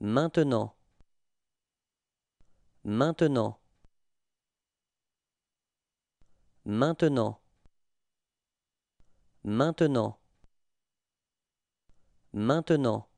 Maintenant. Maintenant. Maintenant. Maintenant. Maintenant.